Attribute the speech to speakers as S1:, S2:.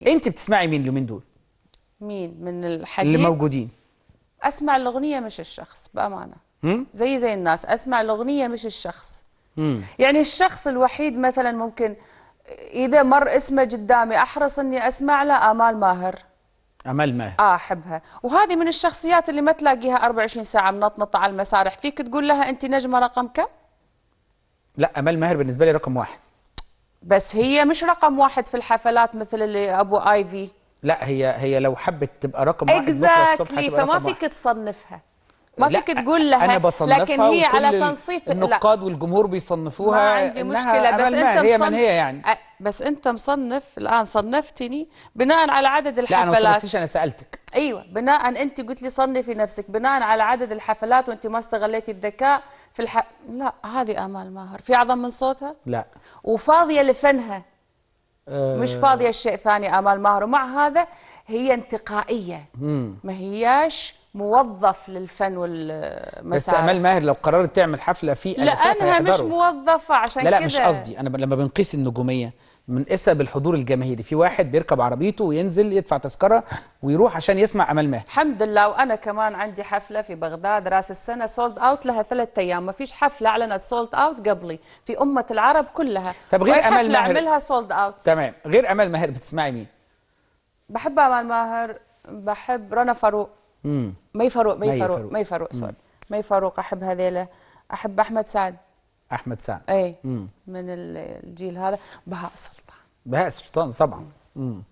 S1: يعني. انت بتسمعي مين اليومين دول
S2: مين من الحديث اللي موجودين اسمع الاغنيه مش الشخص بامانه زي زي الناس اسمع الاغنيه مش الشخص يعني الشخص الوحيد مثلا ممكن اذا مر اسمه قدامي احرص اني اسمع له امال ماهر امال ماهر اه احبها وهذه من الشخصيات اللي ما تلاقيها 24 ساعه منطنطه على المسارح فيك تقول لها انت نجمه رقم كم
S1: لا امال ماهر بالنسبه لي رقم واحد
S2: بس هي مش رقم واحد في الحفلات مثل اللي ابو ايفي
S1: لا هي هي لو حبت تبقى رقم واحد exactly. فما فيك
S2: تصنفها ما فيك تقول لها أنا بصنفها لكن هي على تنصيف النقاد
S1: لا. والجمهور بيصنفوها ما عندي مشكلة بس انت مصنف هي من هي يعني
S2: بس انت مصنف الان صنفتني بناء على عدد الحفلات لا انا ما صنفتيش انا سالتك ايوه بناء انت قلت لي صنفي نفسك بناء على عدد الحفلات وانت ما استغليتي الذكاء في الح... لا هذه امال ماهر في اعظم من صوتها لا وفاضيه لفنها
S1: أه مش فاضيه
S2: شيء ثاني امال ماهر ومع هذا هي انتقائيه ما هياش موظف للفن والمسارح بس امال
S1: ماهر لو قررت تعمل حفله في لانها مش
S2: موظفه عشان كده لا لا مش قصدي
S1: انا لما بنقيس النجوميه بنقيسها بالحضور الجماهيري في واحد بيركب عربيته وينزل يدفع تذكره ويروح عشان يسمع أمال ماهر
S2: الحمد لله وانا كمان عندي حفله في بغداد راس السنه سولد اوت لها ثلاث ايام ما فيش حفله اعلنت سولد اوت قبلي في امه العرب كلها طب غير أمال ماهر اعملها سولد اوت
S1: تمام غير أمال ماهر بتسمعي مين
S2: بحب أمال ماهر بحب رنا فاروق ما يفرق ما يفرق ما يفرق سوري مي فاروق احب هذيلا احب احمد سعد احمد سعد اي من الجيل هذا بهاء سلطان
S1: بهاء سلطان طبعا